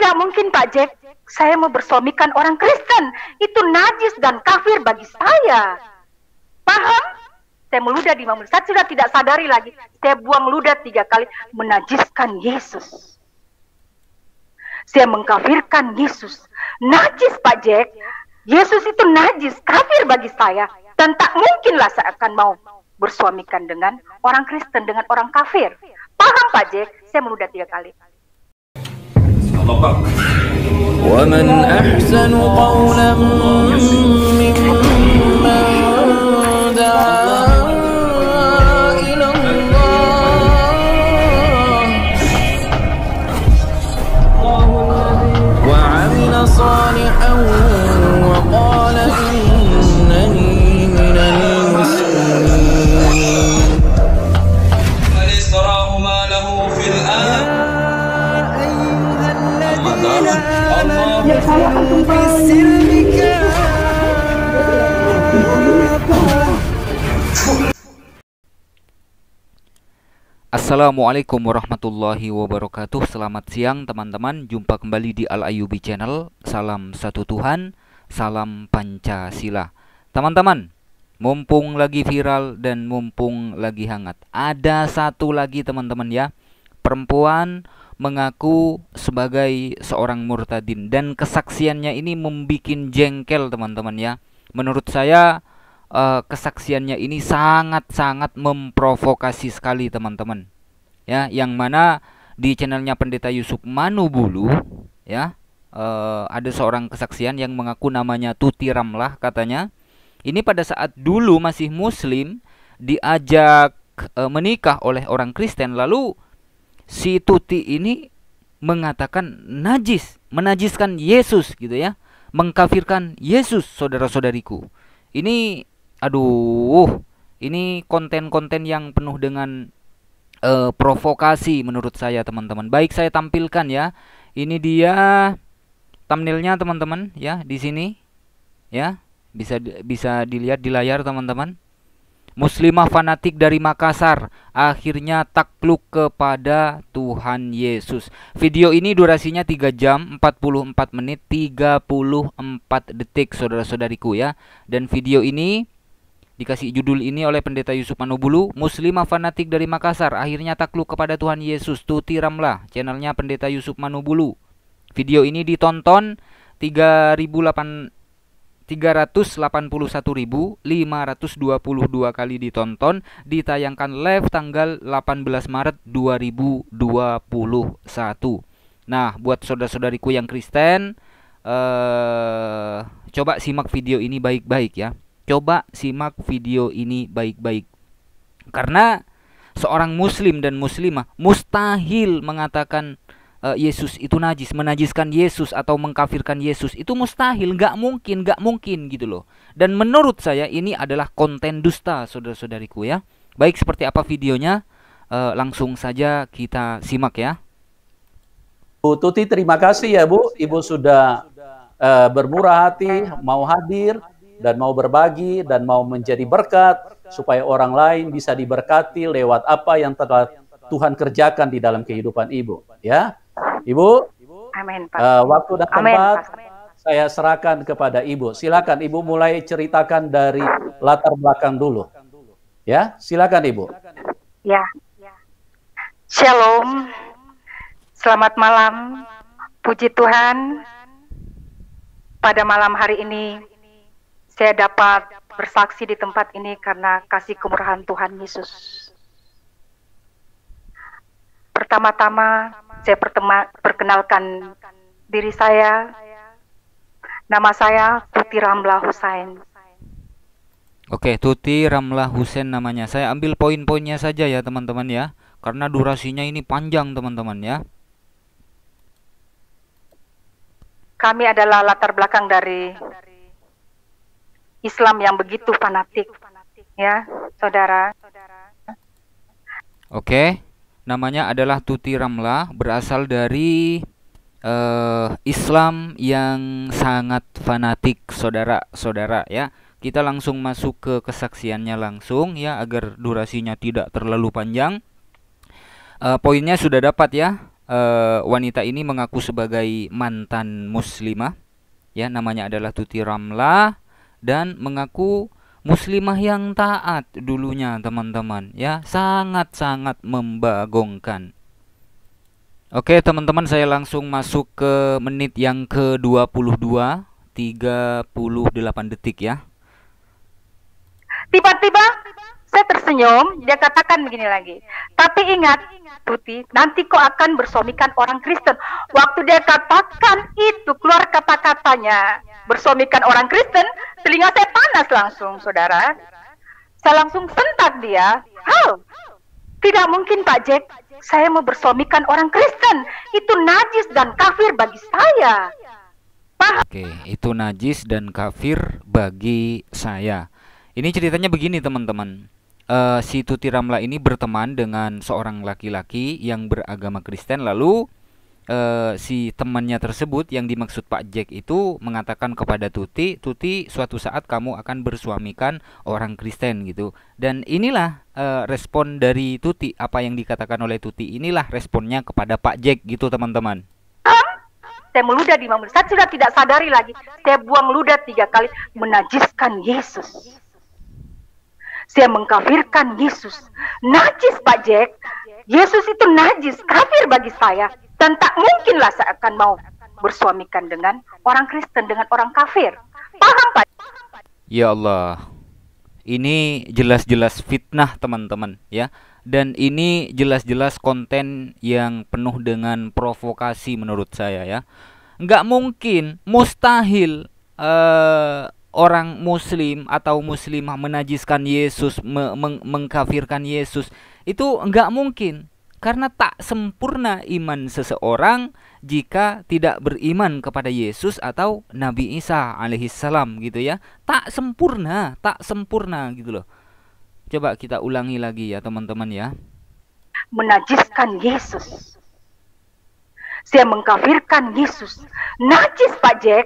Tidak mungkin Pak Jack, saya mau bersuamikan orang Kristen. Itu najis dan kafir bagi saya. Paham? Saya meludah di mamun. Saya sudah tidak sadari lagi. Saya buang ludah tiga kali. Menajiskan Yesus. Saya mengkafirkan Yesus. Najis Pak Jack. Yesus itu najis, kafir bagi saya. Dan tak mungkinlah saya akan mau bersuamikan dengan orang Kristen, dengan orang kafir. Paham Pak Jack? Saya meludah tiga kali. ومن أحسن قولا Assalamualaikum warahmatullahi wabarakatuh Selamat siang teman-teman Jumpa kembali di Al-Ayubi Channel Salam satu Tuhan Salam Pancasila Teman-teman Mumpung lagi viral dan mumpung lagi hangat Ada satu lagi teman-teman ya Perempuan mengaku sebagai seorang murtadin Dan kesaksiannya ini membuat jengkel teman-teman ya Menurut saya eh, kesaksiannya ini sangat-sangat memprovokasi sekali teman-teman ya yang mana di channelnya pendeta Yusuf Manubulu ya uh, ada seorang kesaksian yang mengaku namanya Tuti Ramlah katanya ini pada saat dulu masih muslim diajak uh, menikah oleh orang Kristen lalu si Tuti ini mengatakan najis menajiskan Yesus gitu ya mengkafirkan Yesus saudara-saudariku ini aduh ini konten-konten yang penuh dengan uh, provokasi menurut saya teman-teman. Baik saya tampilkan ya. Ini dia thumbnailnya teman-teman ya di sini ya bisa bisa dilihat di layar teman-teman. Muslimah fanatik dari Makassar akhirnya takluk kepada Tuhan Yesus. Video ini durasinya 3 jam 44 menit 34 detik saudara-saudariku ya. Dan video ini Dikasih judul ini oleh pendeta Yusuf Manubulu, muslimah fanatik dari Makassar akhirnya takluk kepada Tuhan Yesus, Tuti Ramlah, channelnya pendeta Yusuf Manubulu. Video ini ditonton 3.800 381.522 kali ditonton ditayangkan live tanggal 18 Maret 2021. Nah, buat saudara-saudariku yang Kristen eh coba simak video ini baik-baik ya. Coba simak video ini baik-baik. Karena seorang muslim dan muslimah mustahil mengatakan uh, Yesus itu najis, menajiskan Yesus atau mengkafirkan Yesus itu mustahil, nggak mungkin, nggak mungkin gitu loh. Dan menurut saya ini adalah konten dusta, saudara-saudariku ya. Baik seperti apa videonya, uh, langsung saja kita simak ya. Bu Tuti terima kasih ya Bu, Ibu sudah uh, bermurah hati mau hadir dan mau berbagi dan mau menjadi berkat supaya orang lain bisa diberkati lewat apa yang telah Tuhan kerjakan di dalam kehidupan ibu. Ya, ibu. Amin. Pak. Uh, waktu dan tempat saya serahkan kepada ibu. Silakan ibu mulai ceritakan dari latar belakang dulu. Ya, silakan ibu. Ya. Shalom. Selamat malam. Puji Tuhan. Pada malam hari ini saya dapat bersaksi di tempat ini karena kasih kemurahan Tuhan Yesus. Pertama-tama saya pertama, perkenalkan diri saya. Nama saya Tuti Ramla Husain. Oke, Tuti Ramla Husain namanya. Saya ambil poin-poinnya saja ya teman-teman ya. Karena durasinya ini panjang teman-teman ya. Kami adalah latar belakang dari Islam yang begitu fanatik ya saudara oke namanya adalah Tuti Ramla berasal dari uh, Islam yang sangat fanatik saudara-saudara ya kita langsung masuk ke kesaksiannya langsung ya agar durasinya tidak terlalu panjang uh, poinnya sudah dapat ya uh, wanita ini mengaku sebagai mantan muslimah ya namanya adalah Tuti Ramlah dan mengaku muslimah yang taat dulunya teman-teman ya sangat-sangat membagongkan Oke teman-teman saya langsung masuk ke menit yang ke-22 38 detik ya Tiba-tiba saya tersenyum, dia katakan begini lagi. Tapi ingat, Tuti, nanti kau akan bersuamikan orang Kristen. Waktu dia katakan itu, keluar kata-katanya, bersuamikan orang Kristen, telinga saya panas langsung, saudara. Saya langsung sentak dia. Hal, tidak mungkin Pak Jack, saya mau bersuamikan orang Kristen. Itu najis dan kafir bagi saya. Paham? Oke, itu najis dan kafir bagi saya. Ini ceritanya begini teman-teman uh, si Tuti Ramla ini berteman dengan seorang laki-laki yang beragama Kristen lalu uh, si temannya tersebut yang dimaksud Pak Jack itu mengatakan kepada Tuti, Tuti suatu saat kamu akan bersuamikan orang Kristen gitu. Dan inilah uh, respon dari Tuti apa yang dikatakan oleh Tuti inilah responnya kepada Pak Jack gitu teman-teman. Saya meludah di Mamul. Saya sudah tidak sadari lagi. Saya buang ludah tiga kali menajiskan Yesus. Saya mengkafirkan Yesus. Najis Pak Jack. Yesus itu najis, kafir bagi saya. Dan tak mungkinlah saya akan mau bersuamikan dengan orang Kristen, dengan orang kafir. Paham Pak? Ya Allah. Ini jelas-jelas fitnah teman-teman ya dan ini jelas-jelas konten yang penuh dengan provokasi menurut saya ya Enggak mungkin mustahil uh, orang muslim atau muslimah menajiskan Yesus, me meng mengkafirkan Yesus, itu enggak mungkin. Karena tak sempurna iman seseorang jika tidak beriman kepada Yesus atau Nabi Isa alaihissalam gitu ya. Tak sempurna, tak sempurna gitu loh. Coba kita ulangi lagi ya teman-teman ya. Menajiskan Yesus. Saya mengkafirkan Yesus. Najis Pak Jack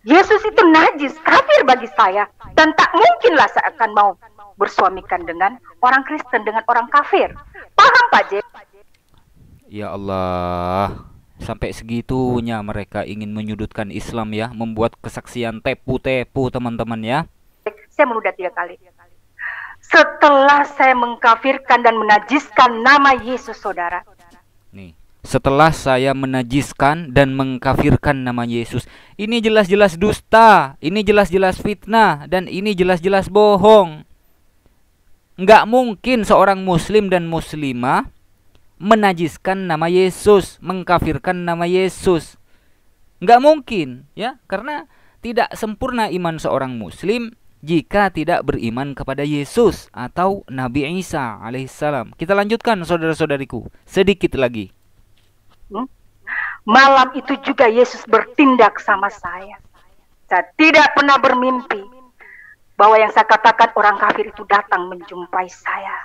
Yesus itu najis, kafir bagi saya. Dan tak mungkinlah saya akan mau bersuamikan dengan orang Kristen, dengan orang kafir. Paham Pak J? Ya Allah, sampai segitunya mereka ingin menyudutkan Islam ya, membuat kesaksian tepu-tepu teman-teman ya. Saya menudah tiga kali. Setelah saya mengkafirkan dan menajiskan nama Yesus saudara. Nih, setelah saya menajiskan dan mengkafirkan nama Yesus. Ini jelas-jelas dusta, ini jelas-jelas fitnah, dan ini jelas-jelas bohong. Nggak mungkin seorang muslim dan muslimah menajiskan nama Yesus, mengkafirkan nama Yesus. Nggak mungkin, ya, karena tidak sempurna iman seorang muslim jika tidak beriman kepada Yesus atau Nabi Isa alaihissalam. Kita lanjutkan saudara-saudariku sedikit lagi. Malam itu juga Yesus bertindak sama saya. Saya tidak pernah bermimpi bahwa yang saya katakan orang kafir itu datang menjumpai saya.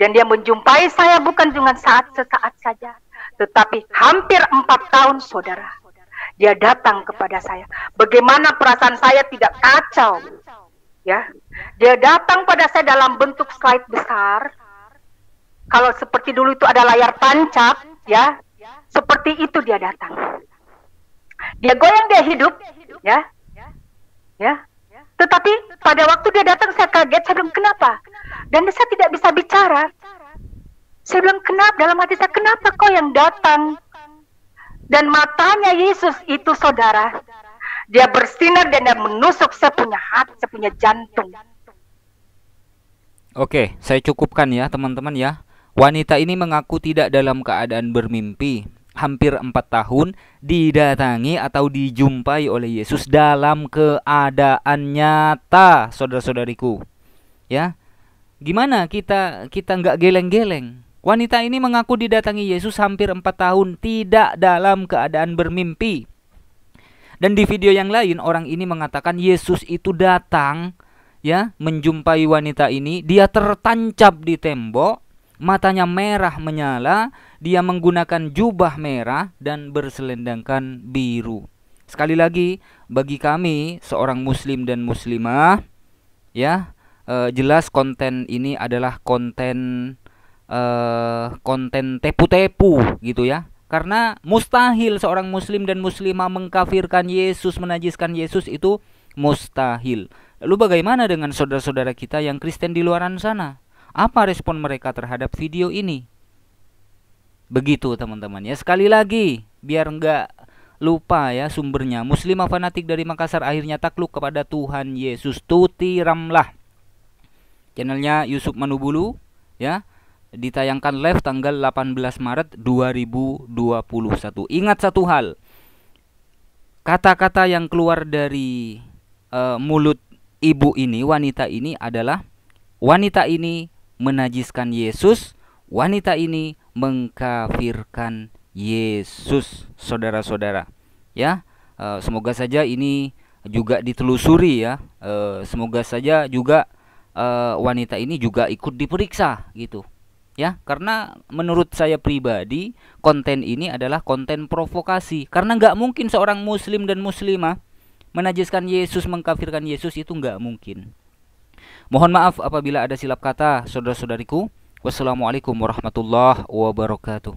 Dan dia menjumpai saya bukan dengan saat sesaat saja, tetapi hampir empat tahun saudara. Dia datang kepada saya. Bagaimana perasaan saya tidak kacau, ya? Dia datang pada saya dalam bentuk slide besar. Kalau seperti dulu itu ada layar tancap, ya, seperti itu dia datang. Dia goyang dia hidup, ya, ya. Tetapi pada waktu dia datang saya kaget, saya bilang kenapa? Dan saya tidak bisa bicara. Saya bilang kenapa? Dalam hati saya kenapa kau yang datang? Dan matanya Yesus itu saudara, dia bersinar dan dia menusuk Saya punya hati, saya punya jantung. Oke, saya cukupkan ya teman-teman ya. Wanita ini mengaku tidak dalam keadaan bermimpi. Hampir empat tahun didatangi atau dijumpai oleh Yesus dalam keadaan nyata, saudara-saudariku. Ya, gimana kita kita nggak geleng-geleng? Wanita ini mengaku didatangi Yesus hampir empat tahun tidak dalam keadaan bermimpi. Dan di video yang lain orang ini mengatakan Yesus itu datang ya menjumpai wanita ini, dia tertancap di tembok matanya merah menyala, dia menggunakan jubah merah dan berselendangkan biru. Sekali lagi, bagi kami seorang muslim dan muslimah, ya, e, jelas konten ini adalah konten e, konten tepu-tepu gitu ya. Karena mustahil seorang muslim dan muslimah mengkafirkan Yesus, menajiskan Yesus itu mustahil. Lalu bagaimana dengan saudara-saudara kita yang Kristen di luaran sana? Apa respon mereka terhadap video ini? Begitu teman-teman ya. Sekali lagi, biar enggak lupa ya sumbernya. Muslimah fanatik dari Makassar akhirnya takluk kepada Tuhan Yesus. Tuti Ramlah. Channelnya Yusuf Manubulu ya ditayangkan live tanggal 18 Maret 2021. Ingat satu hal. Kata-kata yang keluar dari uh, mulut ibu ini, wanita ini adalah wanita ini menajiskan Yesus, wanita ini mengkafirkan Yesus, saudara-saudara. Ya, eh, semoga saja ini juga ditelusuri ya. Eh, semoga saja juga eh, wanita ini juga ikut diperiksa gitu. Ya, karena menurut saya pribadi konten ini adalah konten provokasi. Karena nggak mungkin seorang muslim dan muslimah menajiskan Yesus, mengkafirkan Yesus itu nggak mungkin. Mohon maaf apabila ada silap kata, saudara-saudariku. Wassalamualaikum warahmatullahi wabarakatuh.